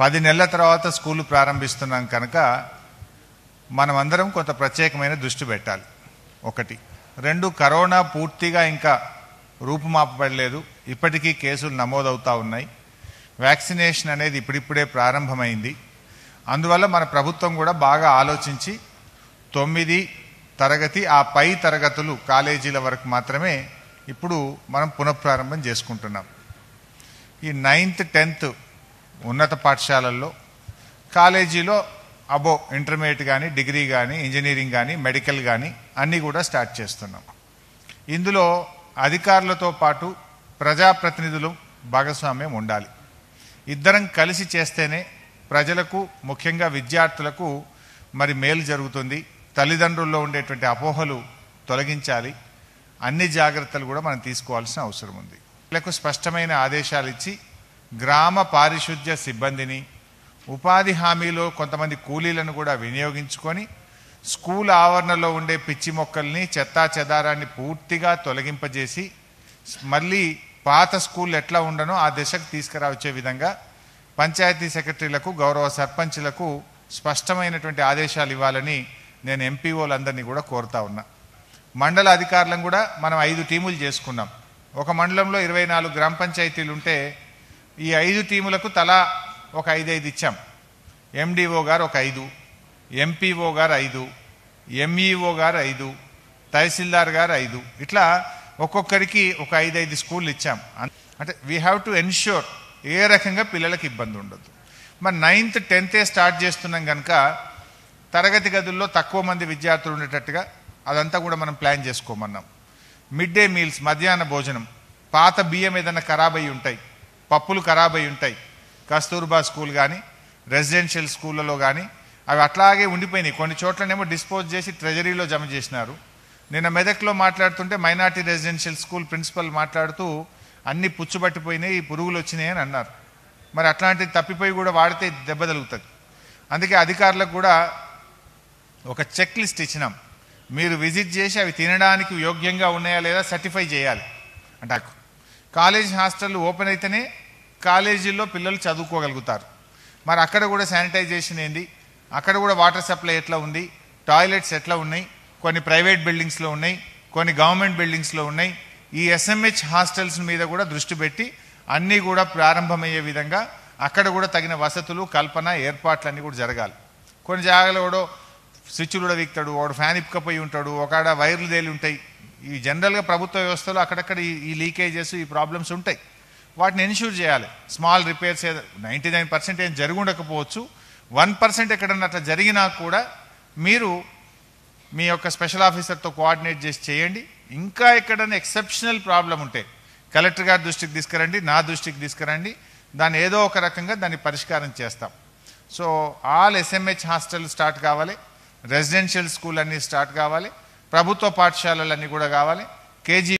పది నెలల తర్వాత స్కూల్ ప్రారంభిస్తున్నాం కనుక మనమందరం కొంత ప్రత్యేకమైన దృష్టి పెట్టాలి ఒకటి రెండు కరోనా పూర్తిగా ఇంకా రూపుమాపబడలేదు ఇప్పటికీ కేసులు నమోదవుతూ ఉన్నాయి వ్యాక్సినేషన్ అనేది ఇప్పుడిప్పుడే ప్రారంభమైంది అందువల్ల మన ప్రభుత్వం కూడా బాగా ఆలోచించి తొమ్మిది తరగతి ఆ పై తరగతులు కాలేజీల వరకు మాత్రమే ఇప్పుడు మనం పునఃప్రారంభం చేసుకుంటున్నాం ఈ నైన్త్ టెన్త్ ఉన్నత పాఠశాలల్లో కాలేజీలో అబో ఇంటర్మీడియట్ కానీ డిగ్రీ కానీ ఇంజనీరింగ్ కానీ మెడికల్ కానీ అన్నీ కూడా స్టార్ట్ చేస్తున్నాం ఇందులో అధికారులతో పాటు ప్రజాప్రతినిధులు భాగస్వామ్యం ఉండాలి ఇద్దరం కలిసి చేస్తేనే ప్రజలకు ముఖ్యంగా విద్యార్థులకు మరి మేలు జరుగుతుంది తల్లిదండ్రుల్లో ఉండేటువంటి అపోహలు తొలగించాలి అన్ని జాగ్రత్తలు కూడా మనం తీసుకోవాల్సిన అవసరం ఉంది వీళ్ళకు స్పష్టమైన ఆదేశాలు ఇచ్చి గ్రామ పారిశుద్ధ్య సిబ్బందిని ఉపాధి హామీలో కొంతమంది కూలీలను కూడా వినియోగించుకొని స్కూల్ ఆవరణలో ఉండే పిచ్చి మొక్కల్ని చెత్తా చెదారాన్ని పూర్తిగా తొలగింపజేసి మళ్ళీ పాత స్కూల్ ఎట్లా ఉండనో ఆ దిశకు తీసుకురావచ్చే విధంగా పంచాయతీ సెక్రటరీలకు గౌరవ సర్పంచ్లకు స్పష్టమైనటువంటి ఆదేశాలు ఇవ్వాలని నేను ఎంపీఓలందరినీ కూడా కోరుతా ఉన్నా మండల అధికారులను కూడా మనం ఐదు టీములు చేసుకున్నాం ఒక మండలంలో ఇరవై గ్రామ పంచాయతీలు ఉంటే ఈ ఐదు టీములకు తలా ఒక ఐదైదు ఇచ్చాం ఎండిఓ గారు ఒక ఐదు ఎంపీఓ గారు ఐదు ఎంఈఓ e గారు ఐదు తహసీల్దార్ గారు ఐదు ఇట్లా ఒక్కొక్కరికి ఒక ఐదైదు స్కూళ్ళు ఇచ్చాం అంటే వీ హ్యావ్ టు ఎన్ష్యూర్ ఏ రకంగా పిల్లలకు ఇబ్బంది ఉండదు మరి నైన్త్ టెన్తే స్టార్ట్ చేస్తున్నాం కనుక తరగతి గదుల్లో తక్కువ మంది విద్యార్థులు ఉండేటట్టుగా అదంతా కూడా మనం ప్లాన్ చేసుకోమన్నాం మిడ్ డే మీల్స్ మధ్యాహ్న భోజనం పాత బియ్యం ఏదైనా ఖరాబ్ అయి ఉంటాయి పప్పులు ఖరాబ్ అయి ఉంటాయి కస్తూర్బా స్కూల్ కానీ రెసిడెన్షియల్ స్కూళ్ళలో కానీ అవి అట్లాగే ఉండిపోయినాయి కొన్ని చోట్లనేమో డిస్పోజ్ చేసి ట్రెజరీలో జమ చేసినారు నిన్న మెదక్లో మాట్లాడుతుంటే మైనార్టీ రెసిడెన్షియల్ స్కూల్ ప్రిన్సిపల్ మాట్లాడుతూ అన్ని పుచ్చుబట్టిపోయినాయి పురుగులు వచ్చినాయి అని అన్నారు మరి అట్లాంటివి తప్పిపోయి కూడా వాడితే దెబ్బ తగులుతుంది అందుకే అధికారులకు కూడా ఒక చెక్ లిస్ట్ ఇచ్చినాం మీరు విజిట్ చేసి అవి తినడానికి యోగ్యంగా ఉన్నాయా లేదా సర్టిఫై చేయాలి అంటే కాలేజ్ హాస్టల్ ఓపెన్ అయితేనే కాలేజీల్లో పిల్లలు చదువుకోగలుగుతారు మరి అక్కడ కూడా శానిటైజేషన్ ఏంటి అక్కడ కూడా వాటర్ సప్లై ఎట్లా ఉంది టాయిలెట్స్ ఎట్లా ఉన్నాయి కొన్ని ప్రైవేట్ బిల్డింగ్స్లో ఉన్నాయి కొన్ని గవర్నమెంట్ బిల్డింగ్స్లో ఉన్నాయి ఈ ఎస్ఎంహెచ్ హాస్టల్స్ మీద కూడా దృష్టి పెట్టి అన్నీ కూడా ప్రారంభమయ్యే విధంగా అక్కడ కూడా తగిన వసతులు కల్పన ఏర్పాట్లన్నీ కూడా జరగాలి కొన్ని జాగాలో కూడా స్విచ్లు కూడా వీక్తాడు వాడు ఫ్యాన్ ఇప్పుకపోయి ఉంటాడు ఒకడ వైర్లు తేలి ఉంటాయి ఈ జనరల్గా ప్రభుత్వ వ్యవస్థలో అక్కడక్కడ ఈ లీకేజెస్ ఈ ప్రాబ్లమ్స్ ఉంటాయి వాటిని ఎన్ష్యూర్ చేయాలి స్మాల్ రిపేర్స్ ఏదో నైంటీ నైన్ పర్సెంట్ ఏం జరుగుండకపోవచ్చు వన్ పర్సెంట్ ఎక్కడన్నా అట్లా జరిగినా కూడా మీరు మీ యొక్క స్పెషల్ ఆఫీసర్తో కోఆర్డినేట్ చేసి చేయండి ఇంకా ఎక్కడన్నా ఎక్సెప్షనల్ ప్రాబ్లం ఉంటే కలెక్టర్ గారి దృష్టికి తీసుకురండి నా దృష్టికి తీసుకురండి దాన్ని ఏదో ఒక రకంగా దాన్ని పరిష్కారం చేస్తాం so all SMH hostel start కావాలి రెసిడెన్షియల్ స్కూల్ అన్నీ స్టార్ట్ కావాలి ప్రభుత్వ పాఠశాలలు అన్నీ కూడా కావాలి కేజీ